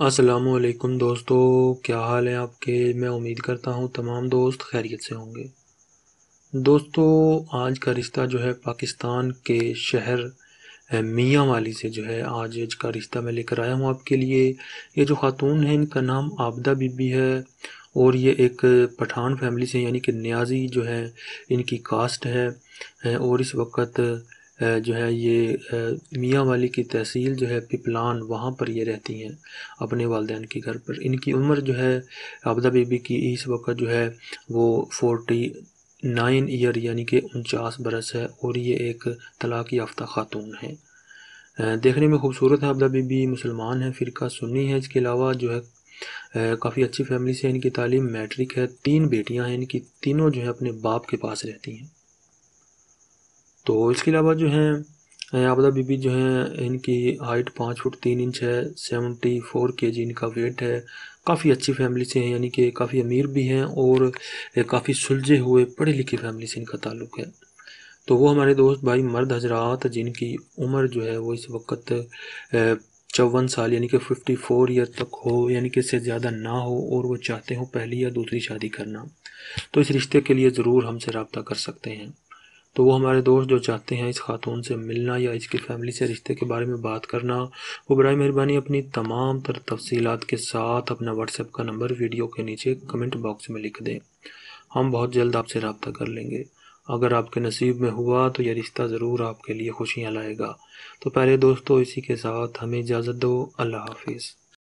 असलकुम दोस्तों क्या हाल है आपके मैं उम्मीद करता हूँ तमाम दोस्त खैरियत से होंगे दोस्तों आज का रिश्ता जो है पाकिस्तान के शहर मियाँ वाली से जो है आज आज का रिश्ता मैं लेकर आया हूँ आपके लिए ये जो ख़ातून है इनका नाम आबदा बीबी है और ये एक पठान फैमिली से यानी कि न्याजी जो है इनकी कास्ट है और इस वक्त जो है ये मियाँ वाली की तहसील जो है पिपलान वहाँ पर ये रहती हैं अपने वालदेन के घर पर इनकी उम्र जो है आबदा बीबी की इस वक्त जो है वो फोर्टी नाइन ईयर यानी कि उनचास बरस है और ये एक तलाक़ याफ्ता खातून है देखने में खूबसूरत है आबदा बीबी मुसलमान है फ़िरका सुन्नी है इसके अलावा जो है काफ़ी अच्छी फैमिली से इनकी तालीम मैट्रिक है तीन बेटियाँ हैं इनकी तीनों जो है अपने बाप के पास रहती हैं तो इसके अलावा जो है आपदा बीबी जो है इनकी हाइट पाँच फुट तीन इंच है सेवेंटी फोर के जी इनका वेट है काफ़ी अच्छी फैमिली से हैं यानी कि काफ़ी अमीर भी हैं और काफ़ी सुलझे हुए पढ़ी लिखी फैमिली से इनका ताल्लुक़ है तो वो हमारे दोस्त भाई मर्द हजरात जिनकी उम्र जो है वो इस वक्त चौवन साल यानी कि फ़िफ्टी फोर ईयर तक हो यानी कि इससे ज़्यादा ना हो और वो चाहते हो पहली या दूसरी शादी करना तो इस रिश्ते के लिए ज़रूर हमसे रबता कर सकते हैं तो वो हमारे दोस्त जो चाहते हैं इस खातून से मिलना या इसकी फैमिली से रिश्ते के बारे में बात करना वो बर मेहरबानी अपनी तमाम तर तफसीत के साथ अपना व्हाट्सएप का नंबर वीडियो के नीचे कमेंट बॉक्स में लिख दें हम बहुत जल्द आपसे रबता कर लेंगे अगर आपके नसीब में हुआ तो यह रिश्ता ज़रूर आपके लिए खुशियाँ लाएगा तो पहले दोस्तों इसी के साथ हमें इजाज़त दो अल्लाह हाफिज़